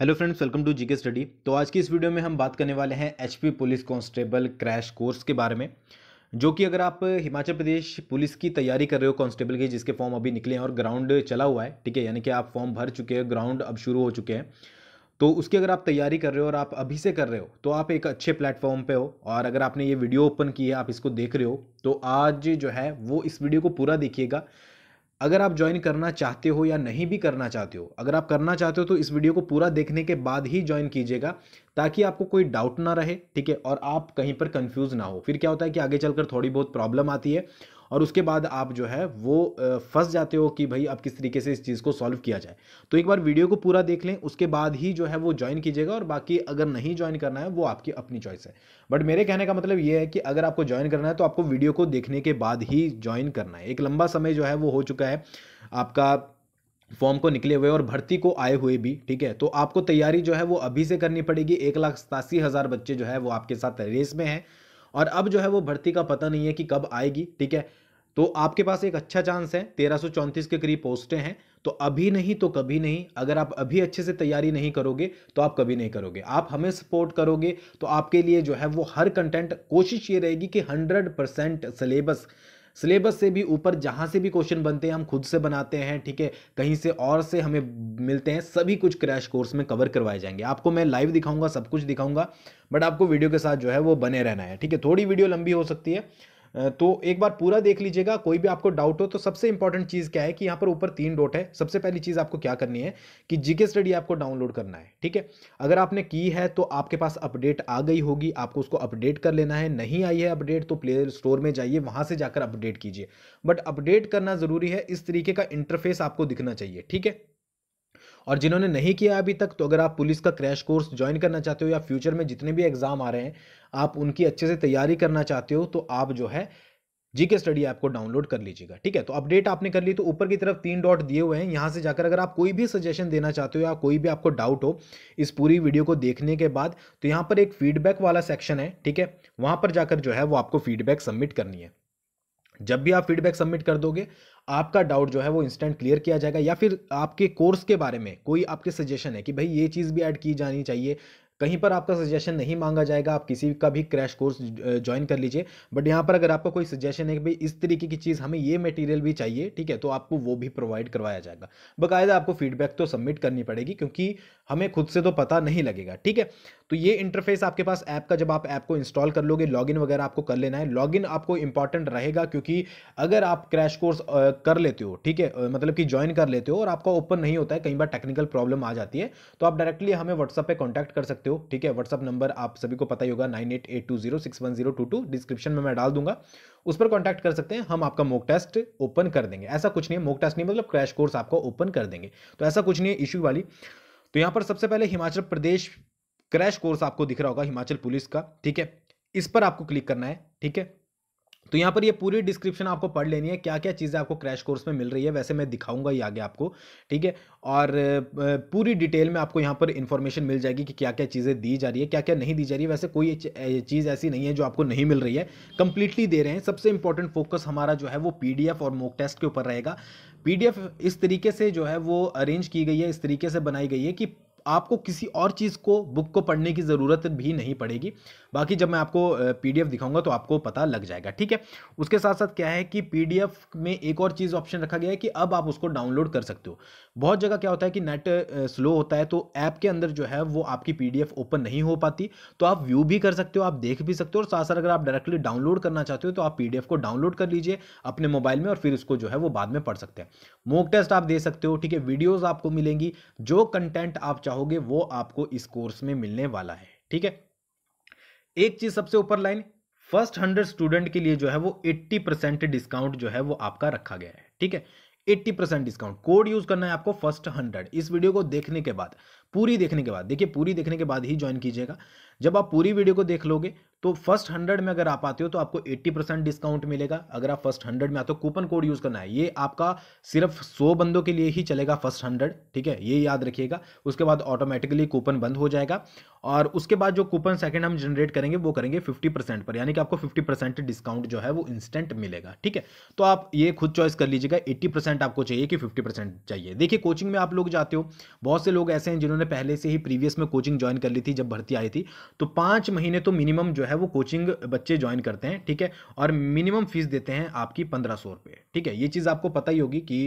hello friends welcome to GK study तो आज की इस वीडियो में हम बात करने वाले हैं HP police constable crash course के बारे में जो कि अगर आप हिमाचल प्रदेश पुलिस की तैयारी कर रहे हो कांस्टेबल की जिसके फॉर्म अभी निकले हैं और ग्राउंड चला हुआ है ठीक है यानी कि आप फॉर्म भर चुके हैं ग्राउंड अब शुरू हो चुके हैं तो उसकी अगर आप तैयारी कर रहे हो और आप अभी से कर रहे हो तो आप एक अच्छे प्लेटफॉर्म पर हो और अगर आपने ये वीडियो ओपन की है आप इसको देख रहे हो तो आज जो है वो इस वीडियो को पूरा देखिएगा अगर आप ज्वाइन करना चाहते हो या नहीं भी करना चाहते हो अगर आप करना चाहते हो तो इस वीडियो को पूरा देखने के बाद ही ज्वाइन कीजिएगा ताकि आपको कोई डाउट ना रहे ठीक है और आप कहीं पर कंफ्यूज ना हो फिर क्या होता है कि आगे चलकर थोड़ी बहुत प्रॉब्लम आती है और उसके बाद आप जो है वो फंस जाते हो कि भाई अब किस तरीके से इस चीज़ को सॉल्व किया जाए तो एक बार वीडियो को पूरा देख लें उसके बाद ही जो है वो ज्वाइन कीजिएगा और बाकी अगर नहीं ज्वाइन करना है वो आपकी अपनी चॉइस है बट मेरे कहने का मतलब ये है कि अगर आपको ज्वाइन करना है तो आपको वीडियो को देखने के बाद ही ज्वाइन करना है एक लंबा समय जो है वो हो चुका है आपका फॉर्म को निकले हुए और भर्ती को आए हुए भी ठीक है तो आपको तैयारी जो है वो अभी से करनी पड़ेगी एक लाख सतासी हज़ार बच्चे जो है वो आपके साथ रेस में हैं और अब जो है वो भर्ती का पता नहीं है कि कब आएगी ठीक है तो आपके पास एक अच्छा चांस है तेरह सौ चौंतीस के करीब पोस्टें हैं तो अभी नहीं तो कभी नहीं अगर आप अभी अच्छे से तैयारी नहीं करोगे तो आप कभी नहीं करोगे आप हमें सपोर्ट करोगे तो आपके लिए जो है वो हर कंटेंट कोशिश ये रहेगी कि हंड्रेड परसेंट सिलेबस सिलेबस से भी ऊपर जहाँ से भी क्वेश्चन बनते हैं हम खुद से बनाते हैं ठीक है कहीं से और से हमें मिलते हैं सभी कुछ क्रैश कोर्स में कवर करवाए जाएंगे आपको मैं लाइव दिखाऊंगा सब कुछ दिखाऊंगा बट आपको वीडियो के साथ जो है वो बने रहना है ठीक है थोड़ी वीडियो लंबी हो सकती है तो एक बार पूरा देख लीजिएगा कोई भी आपको डाउट हो तो सबसे इंपॉर्टेंट चीज़ क्या है कि यहाँ पर ऊपर तीन डॉट है सबसे पहली चीज़ आपको क्या करनी है कि जीके स्टडी आपको डाउनलोड करना है ठीक है अगर आपने की है तो आपके पास अपडेट आ गई होगी आपको उसको अपडेट कर लेना है नहीं आई है अपडेट तो प्ले स्टोर में जाइए वहाँ से जाकर अपडेट कीजिए बट अपडेट करना ज़रूरी है इस तरीके का इंटरफेस आपको दिखना चाहिए ठीक है और जिन्होंने नहीं किया अभी तक तो अगर आप पुलिस का क्रैश कोर्स ज्वाइन करना चाहते हो या फ्यूचर में जितने भी एग्ज़ाम आ रहे हैं आप उनकी अच्छे से तैयारी करना चाहते हो तो आप जो है जीके स्टडी ऐप को डाउनलोड कर लीजिएगा ठीक है तो अपडेट आपने कर ली तो ऊपर की तरफ तीन डॉट दिए हुए हैं यहाँ से जाकर अगर आप कोई भी सजेशन देना चाहते हो या कोई भी आपको डाउट हो इस पूरी वीडियो को देखने के बाद तो यहाँ पर एक फीडबैक वाला सेक्शन है ठीक है वहाँ पर जाकर जो है वो आपको फीडबैक सबमिट करनी है जब भी आप फीडबैक सबमिट कर दोगे आपका डाउट जो है वो इंस्टेंट क्लियर किया जाएगा या फिर आपके कोर्स के बारे में कोई आपके सजेशन है कि भाई ये चीज़ भी ऐड की जानी चाहिए कहीं पर आपका सजेशन नहीं मांगा जाएगा आप किसी का भी क्रैश कोर्स ज्वाइन कर लीजिए बट यहाँ पर अगर आपका कोई सजेशन है कि भाई इस तरीके की चीज़ हमें ये मटेरियल भी चाहिए ठीक है तो आपको वो भी प्रोवाइड करवाया जाएगा बाकायदा आपको फीडबैक तो सबमिट करनी पड़ेगी क्योंकि हमें खुद से तो पता नहीं लगेगा ठीक है तो ये इंटरफेस आपके पास ऐप का जब आप ऐप को इंस्टॉल कर लोगे लॉगिन वगैरह आपको कर लेना है लॉगिन आपको इंपॉर्टेंट रहेगा क्योंकि अगर आप क्रैश कोर्स कर लेते हो ठीक है मतलब कि ज्वाइन कर लेते हो और आपका ओपन नहीं होता है कई बार टेक्निकल प्रॉब्लम आ जाती है तो आप डायरेक्टली हमें व्हाट्सअप पर कॉन्टैक्ट कर सकते हो ठीक है व्हाट्सअप नंबर आप सभी को पता ही होगा nine eight eight two zero six one zero two two description में मैं डाल दूंगा उस पर कॉन्टैक्ट कर सकते हैं हम आपका मोक टेस्ट ओपन कर देंगे ऐसा कुछ नहीं है मोक टेस्ट नहीं मतलब क्रैश कोर्स आपका ओपन कर देंगे तो ऐसा कुछ नहीं है इशू वाली तो यहाँ पर सबसे पहले हिमाचल प्रदेश क्रैश कोर्स आपको दिख रहा होगा हिमाचल पुलिस का ठीक है इस पर आपको क्लिक करना है ठीक है तो यहाँ पर ये पूरी डिस्क्रिप्शन आपको पढ़ लेनी है क्या क्या चीज़ें आपको क्रैश कोर्स में मिल रही है वैसे मैं दिखाऊंगा ये आगे आपको ठीक है और पूरी डिटेल में आपको यहाँ पर इन्फॉर्मेशन मिल जाएगी कि क्या क्या चीज़ें दी जा रही है क्या क्या नहीं दी जा रही है वैसे कोई चीज़ ऐसी नहीं है जो आपको नहीं मिल रही है कंप्लीटली दे रहे हैं सबसे इंपॉर्टेंट फोकस हमारा जो है वो पी और मोक टेस्ट के ऊपर रहेगा पी इस तरीके से जो है वो अरेंज की गई है इस तरीके से बनाई गई है कि आपको किसी और चीज़ को बुक को पढ़ने की ज़रूरत भी नहीं पड़ेगी बाकी जब मैं आपको पीडीएफ दिखाऊंगा तो आपको पता लग जाएगा ठीक है उसके साथ साथ क्या है कि पीडीएफ में एक और चीज़ ऑप्शन रखा गया है कि अब आप उसको डाउनलोड कर सकते हो बहुत जगह क्या होता है कि नेट स्लो होता है तो ऐप के अंदर जो है वो आपकी पीडीएफ ओपन नहीं हो पाती तो आप व्यू भी कर सकते हो आप देख भी सकते हो और साथ साथ अगर आप डायरेक्टली डाउनलोड करना चाहते हो तो आप पीडीएफ को डाउनलोड कर लीजिए अपने मोबाइल में और फिर उसको जो है वो बाद में पढ़ सकते हैं मोक टेस्ट आप दे सकते हो ठीक है वीडियोज़ आपको मिलेंगी जो कंटेंट आप चाहो चाहोगे वो आपको इस कोर्स में मिलने वाला है ठीक है एक चीज सबसे ऊपर लाइन फर्स्ट हंड्रेड स्टूडेंट के लिए जो है वो एट्टी परसेंट डिस्काउंट जो है वो आपका रखा गया है ठीक है eighty percent discount code use करना है आपको फर्स्ट हंड्रेड इस वीडियो को देखने के बाद पूरी देखने के बाद देखिए पूरी देखने के बाद ही ज्वाइन कीजिएगा जब आप पूरी वीडियो को देख लोगे तो फर्स्ट हंड्रेड में अगर आप आते हो तो आपको 80 परसेंट डिस्काउंट मिलेगा अगर आप फर्स्ट हंड्रेड में आते हो कूपन कोड यूज़ करना है ये आपका सिर्फ 100 बंदों के लिए ही चलेगा फर्स्ट हंड्रेड ठीक है ये याद रखिएगा उसके बाद ऑटोमेटिकली कूपन बंद हो जाएगा और उसके बाद जो कूपन सेकेंड हम जनरेट करेंगे वो करेंगे फिफ्टी परसेंट पर यानी कि आपको फिफ्टी परसेंट डिस्काउंट जो है वो इंस्टेंट मिलेगा ठीक है तो आप ये खुद चॉइस कर लीजिएगा एट्टी परसेंट आपको चाहिए कि फिफ्टी परसेंट चाहिए देखिए कोचिंग में आप लोग जाते हो बहुत से लोग ऐसे हैं जिन्होंने मैंने पहले से ही प्रीवियस में कोचिंग ज्वाइन कर ली थी जब भर्ती आई थी तो पाँच महीने तो मिनिमम जो है वो कोचिंग बच्चे ज्वाइन करते हैं ठीक है और मिनिमम फीस देते हैं आपकी पंद्रह सौ रुपये ठीक है ये चीज़ आपको पता ही होगी कि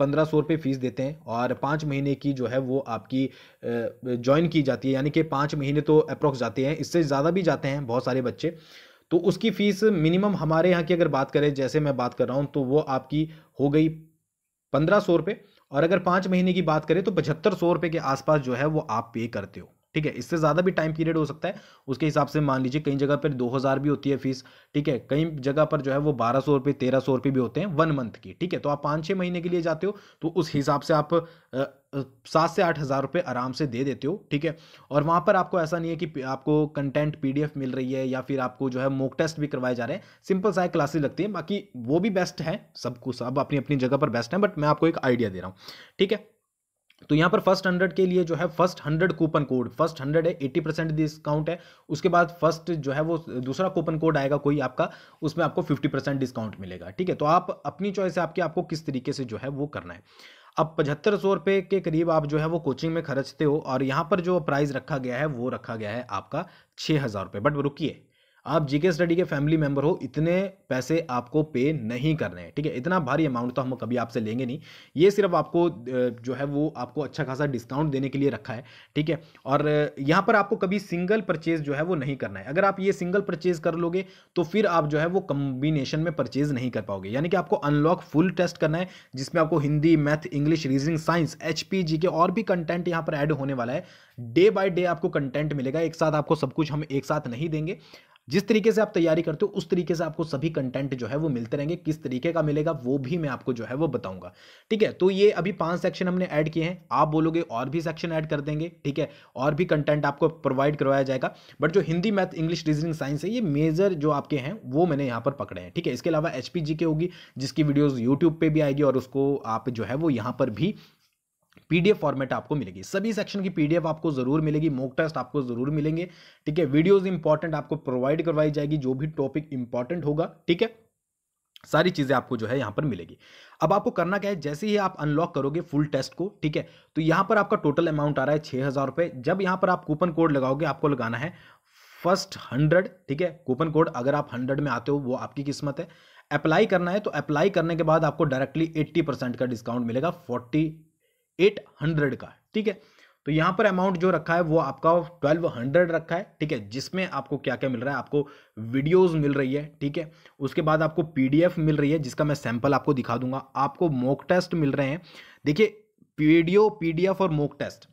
पंद्रह सौ रुपये फीस देते हैं और पाँच महीने की जो है वो आपकी ज्वाइन की जाती है यानी कि पाँच महीने तो अप्रोक्स जाते हैं इससे ज़्यादा भी जाते हैं बहुत सारे बच्चे तो उसकी फ़ीस मिनिमम हमारे यहाँ की अगर बात करें जैसे मैं बात कर रहा हूँ तो वो आपकी हो गई पंद्रह सौ रुपये और अगर पाँच महीने की बात करें तो पचहत्तर सौ रुपये के आसपास जो है वो आप पे करते हो ठीक है इससे ज़्यादा भी टाइम पीरियड हो सकता है उसके हिसाब से मान लीजिए कई जगह पर दो हज़ार भी होती है फीस ठीक है कई जगह पर जो है वो बारह सौ रुपये तेरह सौ रुपये भी होते हैं वन मंथ की ठीक है तो आप पाँच छः महीने के लिए जाते हो तो उस हिसाब से आप सात से आठ हज़ार रुपये आराम से दे देते हो ठीक है और वहाँ पर आपको ऐसा नहीं है कि आपको कंटेंट पीडीएफ मिल रही है या फिर आपको जो है मोक टेस्ट भी करवाए जा रहे हैं सिंपल सा क्लासेस लगती है बाकी वो भी बेस्ट है सब कुछ अब अपनी अपनी जगह पर बेस्ट है बट मैं आपको एक आइडिया दे रहा हूँ ठीक है तो यहाँ पर फर्स्ट हंड्रेड के लिए जो है first hundred coupon code first hundred है एट्टी परसेंट डिस्काउंट है उसके बाद फर्स्ट जो है वो दूसरा कूपन कोड आएगा कोई आपका उसमें आपको फिफ्टी परसेंट डिस्काउंट मिलेगा ठीक है तो आप अपनी चॉइस है आपके आपको किस तरीके से जो है वो करना है अब पचहत्तर सौ रुपये के करीब आप जो है वो कोचिंग में खर्चते हो और यहाँ पर जो प्राइस रखा गया है वो रखा गया है आपका छः हज़ार रुपये बट रुकिए आप जीके स्टडी के फैमिली मेंबर हो इतने पैसे आपको पे नहीं करने हैं ठीक है इतना भारी अमाउंट तो हम कभी आपसे लेंगे नहीं ये सिर्फ आपको जो है वो आपको अच्छा खासा डिस्काउंट देने के लिए रखा है ठीक है और यहाँ पर आपको कभी सिंगल परचेज जो है वो नहीं करना है अगर आप ये सिंगल परचेज कर लोगे तो फिर आप जो है वो कम्बिनेशन में परचेज नहीं कर पाओगे यानी कि आपको अनलॉक फुल टेस्ट करना है जिसमें आपको Hindi math English reasoning science H K और भी कंटेंट यहाँ पर ऐड होने वाला है डे बाय डे आपको कंटेंट मिलेगा एक साथ आपको सब कुछ हम एक साथ नहीं देंगे जिस तरीके से आप तैयारी करते हो उस तरीके से आपको सभी कंटेंट जो है वो मिलते रहेंगे किस तरीके का मिलेगा वो भी मैं आपको जो है वो बताऊंगा ठीक है तो ये अभी पांच सेक्शन हमने ऐड किए हैं आप बोलोगे और भी सेक्शन ऐड कर देंगे ठीक है और भी कंटेंट आपको प्रोवाइड करवाया जाएगा बट जो Hindi math English reasoning science है ये मेजर जो आपके हैं वो मैंने यहाँ पर पकड़े हैं ठीक है इसके अलावा एच होगी जिसकी वीडियोज़ यूट्यूब पर भी आएगी और उसको आप जो है वो यहाँ पर भी पीडीएफ फॉर्मेट आपको मिलेगी सभी सेक्शन की पीडीएफ आपको जरूर मिलेगी मॉक टेस्ट आपको जरूर मिलेंगे ठीक है वीडियोस इंपॉर्टेंट आपको प्रोवाइड करवाई जाएगी जो भी टॉपिक इंपॉर्टेंट होगा ठीक है सारी चीज़ें आपको जो है यहाँ पर मिलेगी अब आपको करना क्या है जैसे ही आप अनलॉक करोगे फुल टेस्ट को ठीक है तो यहाँ पर आपका टोटल अमाउंट आ रहा है छह हज़ार रुपए जब यहाँ पर आप कूपन कोड लगाओगे आपको लगाना है फर्स्ट हंड्रेड ठीक है कूपन कोड अगर आप हंड्रेड में आते हो वो आपकी किस्मत है अप्लाई करना है तो अप्लाई करने के बाद आपको डायरेक्टली एट्टी परसेंट का डिस्काउंट मिलेगा फोर्टी एट हंड्रेड का ठीक है तो यहां पर अमाउंट जो रखा है वो आपका ट्वेल्व हंड्रेड रखा है ठीक है जिसमें आपको क्या क्या मिल रहा है आपको वीडियोस मिल रही है ठीक है उसके बाद आपको पीडीएफ मिल रही है जिसका मैं सैंपल आपको दिखा दूंगा आपको मोक टेस्ट मिल रहे हैं देखिए वीडियो पीडीएफ और मोक टेस्ट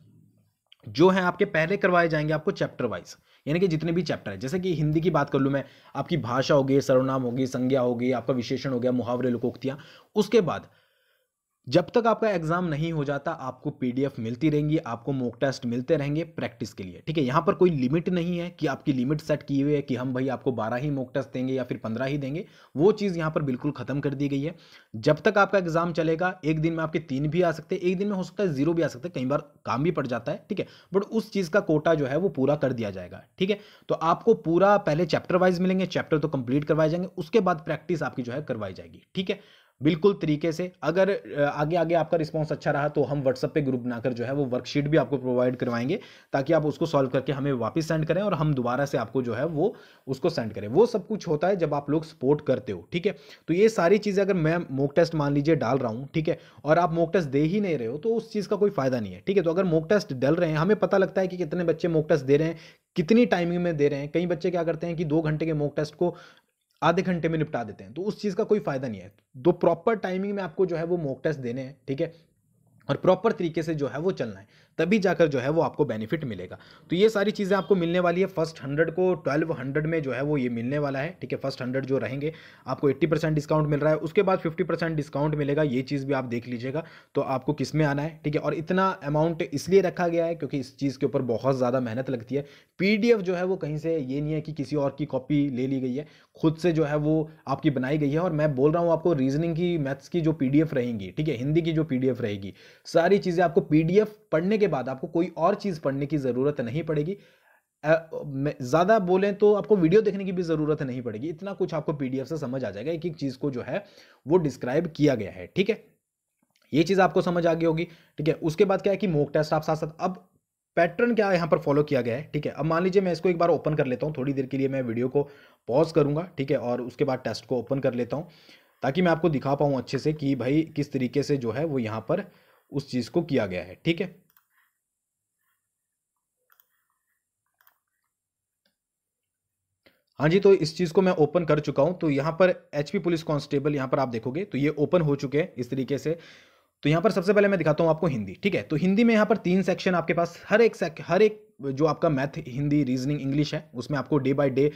जो है आपके पहले करवाए जाएंगे आपको चैप्टर वाइज यानी कि जितने भी चैप्टर है जैसे कि हिंदी की बात कर लूँ मैं आपकी भाषा होगी सर्वनाम होगी संज्ञा होगी आपका विशेषण हो गया मुहावरे लोकोक्तियाँ उसके बाद जब तक आपका एग्जाम नहीं हो जाता आपको पीडीएफ मिलती रहेंगी आपको मॉक टेस्ट मिलते रहेंगे प्रैक्टिस के लिए ठीक है यहाँ पर कोई लिमिट नहीं है कि आपकी लिमिट सेट की हुई है कि हम भाई आपको 12 ही मॉक टेस्ट देंगे या फिर 15 ही देंगे वो चीज़ यहाँ पर बिल्कुल खत्म कर दी गई है जब तक आपका एग्जाम चलेगा एक दिन में आपके तीन भी आ सकते हैं एक दिन में हो सकता है जीरो भी आ सकते हैं कई बार काम भी पड़ जाता है ठीक है बट उस चीज़ का कोटा जो है वो पूरा कर दिया जाएगा ठीक है तो आपको पूरा पहले चैप्टर वाइज मिलेंगे चैप्टर तो कंप्लीट करवाए जाएंगे उसके बाद प्रैक्टिस आपकी जो है करवाई जाएगी ठीक है बिल्कुल तरीके से अगर आगे आगे आपका रिस्पॉन्स अच्छा रहा तो हम व्हाट्सअप पे ग्रुप बनाकर जो है वो वर्कशीट भी आपको प्रोवाइड करवाएंगे ताकि आप उसको सॉल्व करके हमें वापस सेंड करें और हम दोबारा से आपको जो है वो उसको सेंड करें वो सब कुछ होता है जब आप लोग सपोर्ट करते हो ठीक है तो ये सारी चीज़ें अगर मैं मोक टेस्ट मान लीजिए डाल रहा हूँ ठीक है और आप मोक टेस्ट दे ही नहीं रहे हो तो उस चीज़ का कोई फायदा नहीं है ठीक है तो अगर मोक टेस्ट डल रहे हैं हमें पता लगता है कि कितने बच्चे मोक टेस्ट दे रहे हैं कितनी टाइमिंग में दे रहे हैं कई बच्चे क्या करते हैं कि दो घंटे के मोक टेस्ट को आधे घंटे में निपटा देते हैं तो उस चीज़ का कोई फ़ायदा नहीं है दो प्रॉपर टाइमिंग में आपको जो है वो मॉक टेस्ट देने हैं ठीक है और प्रॉपर तरीके से जो है वो चलना है तभी जाकर जो है वो आपको बेनिफिट मिलेगा तो ये सारी चीज़ें आपको मिलने वाली है फर्स्ट हंड्रेड को ट्वेल्व हंड्रेड में जो है वो ये मिलने वाला है ठीक है फर्स्ट हंड्रेड जो रहेंगे आपको एट्टी परसेंट डिस्काउंट मिल रहा है उसके बाद फिफ्टी परसेंट डिस्काउंट मिलेगा ये चीज़ भी आप देख लीजिएगा तो आपको किस में आना है ठीक है और इतना अमाउंट इसलिए रखा गया है क्योंकि इस चीज़ के ऊपर बहुत ज़्यादा मेहनत लगती है पी जो है वो कहीं से ये नहीं है कि किसी और की कॉपी ले ली गई है खुद से जो है वो आपकी बनाई गई है और मैं बोल रहा हूँ आपको रीजनिंग की मैथ्स की जो पी रहेंगी ठीक है हिंदी की जो पी रहेगी सारी चीज़ें आपको पी पढ़ने के के बाद आपको कोई और चीज़ पढ़ने की ज़रूरत नहीं पड़ेगी ज़्यादा बोलें तो आपको वीडियो देखने की भी ज़रूरत नहीं पड़ेगी इतना कुछ आपको पीडीएफ से समझ आ जाएगा एक एक चीज़ को जो है वो डिस्क्राइब किया गया है ठीक है ये चीज़ आपको समझ आ गई होगी ठीक है उसके बाद क्या है कि मोक टेस्ट आप साथ साथ अब पैटर्न क्या यहाँ पर फॉलो किया गया है ठीक है अब मान लीजिए मैं इसको एक बार ओपन कर लेता हूँ थोड़ी देर के लिए मैं वीडियो को पॉज करूँगा ठीक है और उसके बाद टेस्ट को ओपन कर लेता हूँ ताकि मैं आपको दिखा पाऊँ अच्छे से कि भाई किस तरीके से जो है वो यहाँ पर उस चीज़ को किया गया है ठीक है हाँ जी तो इस चीज़ को मैं ओपन कर चुका हूँ तो यहाँ पर एचपी पुलिस कांस्टेबल यहाँ पर आप देखोगे तो ये ओपन हो चुके हैं इस तरीके से तो यहाँ पर सबसे पहले मैं दिखाता हूँ आपको हिंदी ठीक है तो हिंदी में यहाँ पर तीन सेक्शन आपके पास हर एक सेक हर एक जो आपका मैथ हिंदी रीजनिंग इंग्लिश है उसमें आपको डे बाय डे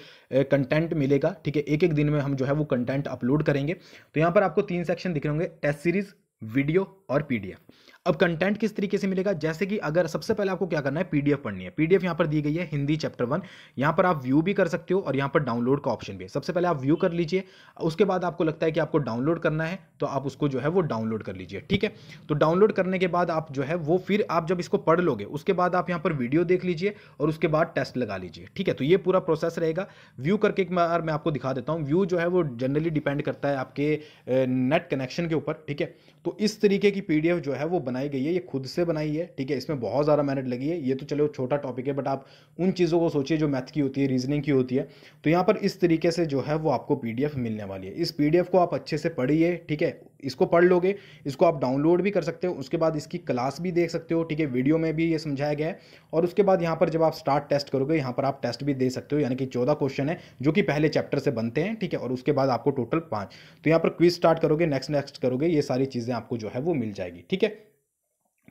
कंटेंट मिलेगा ठीक है एक एक दिन में हम जो है वो कंटेंट अपलोड करेंगे तो यहाँ पर आपको तीन सेक्शन दिख रहे होंगे टेस्ट सीरीज वीडियो और पीडीएफ अब कंटेंट किस तरीके से मिलेगा जैसे कि अगर सबसे पहले आपको क्या करना है पीडीएफ पढ़नी है पीडीएफ यहां पर दी गई है हिंदी चैप्टर वन यहां पर आप व्यू भी कर सकते हो और यहां पर डाउनलोड का ऑप्शन भी है सबसे पहले आप व्यू कर लीजिए उसके बाद आपको लगता है कि आपको डाउनलोड करना है तो आप उसको जो है वो डाउनलोड कर लीजिए ठीक है तो डाउनलोड करने के बाद आप जो है वो फिर आप जब इसको पढ़ लोगे उसके बाद आप यहां पर वीडियो देख लीजिए और उसके बाद टेस्ट लगा लीजिए ठीक है तो ये पूरा प्रोसेस रहेगा व्यू करके एक बार मैं आपको दिखा देता हूँ व्यू जो है वो जनरली डिपेंड करता है आपके नेट कनेक्शन के ऊपर ठीक है तो इस तरीके की पीडीएफ जो है वो बनाई गई है ये खुद से बनाई है ठीक है इसमें बहुत ज़्यादा मेहनत लगी है ये तो चलो छोटा टॉपिक है बट आप उन चीज़ों को सोचिए जो मैथ की होती है रीजनिंग की होती है तो यहाँ पर इस तरीके से जो है वो आपको पी मिलने वाली है इस पी को आप अच्छे से पढ़िए ठीक है इसको पढ़ लोगे इसको आप डाउनलोड भी कर सकते हो उसके बाद इसकी क्लास भी देख सकते हो ठीक है वीडियो में भी ये समझाया गया है और उसके बाद यहाँ पर जब आप स्टार्ट टेस्ट करोगे यहाँ पर आप टेस्ट भी दे सकते हो यानी कि चौदह क्वेश्चन है जो कि पहले चैप्टर से बनते हैं ठीक है और उसके बाद आपको टोटल पाँच तो यहाँ पर क्विज स्टार्ट करोगे नेक्स्ट नेक्स्ट करोगे ये सारी चीज़ें आपको जो है वो मिल जाएगी ठीक है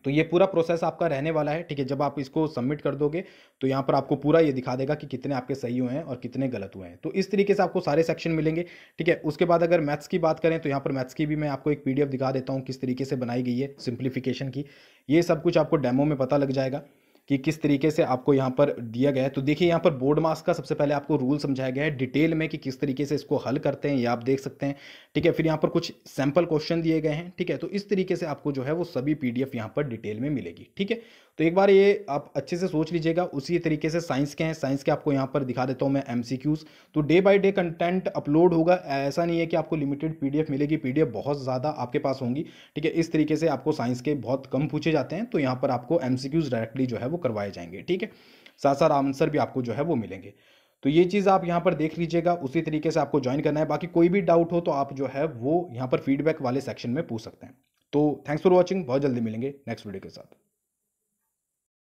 तो ये पूरा प्रोसेस आपका रहने वाला है ठीक है जब आप इसको सबमिट कर दोगे तो यहाँ पर आपको पूरा ये दिखा देगा कि कितने आपके सही हुए हैं और कितने गलत हुए हैं तो इस तरीके से आपको सारे सेक्शन मिलेंगे ठीक है उसके बाद अगर मैथ्स की बात करें तो यहाँ पर मैथ्स की भी मैं आपको एक पीडीएफ दिखा देता हूँ किस तरीके से बनाई गई है सिंप्लीफिकेशन की ये सब कुछ आपको डेमो में पता लग जाएगा कि किस तरीके से आपको यहाँ पर दिया गया है तो देखिए यहाँ पर बोर्ड मास का सबसे पहले आपको रूल समझाया गया है डिटेल में कि किस तरीके से इसको हल करते हैं ये आप देख सकते हैं ठीक है फिर यहाँ पर कुछ सैम्पल क्वेश्चन दिए गए हैं ठीक है तो इस तरीके से आपको जो है वो सभी पी डी यहाँ पर डिटेल में मिलेगी ठीक है तो एक बार ये आप अच्छे से सोच लीजिएगा उसी तरीके से साइंस के हैं साइंस के आपको यहाँ पर दिखा देता हूँ मैं एम तो day by day content upload होगा ऐसा नहीं है कि आपको लिमिटेड पी मिलेगी पी बहुत ज़्यादा आपके पास होंगी ठीक है इस तरीके से आपको साइंस के बहुत कम पूछे जाते हैं तो यहाँ पर आपको एम डायरेक्टली जो है वो करवाए जाएंगे ठीक है साथ साथ आंसर भी आपको जो है वो मिलेंगे तो ये चीज़ आप यहाँ पर देख लीजिएगा उसी तरीके से आपको ज्वाइन करना है बाकी कोई भी डाउट हो तो आप जो है वो यहाँ पर फीडबैक वाले सेक्शन में पूछ सकते हैं तो थैंक्स फॉर वॉचिंग बहुत जल्दी मिलेंगे नेक्स्ट वीडियो के साथ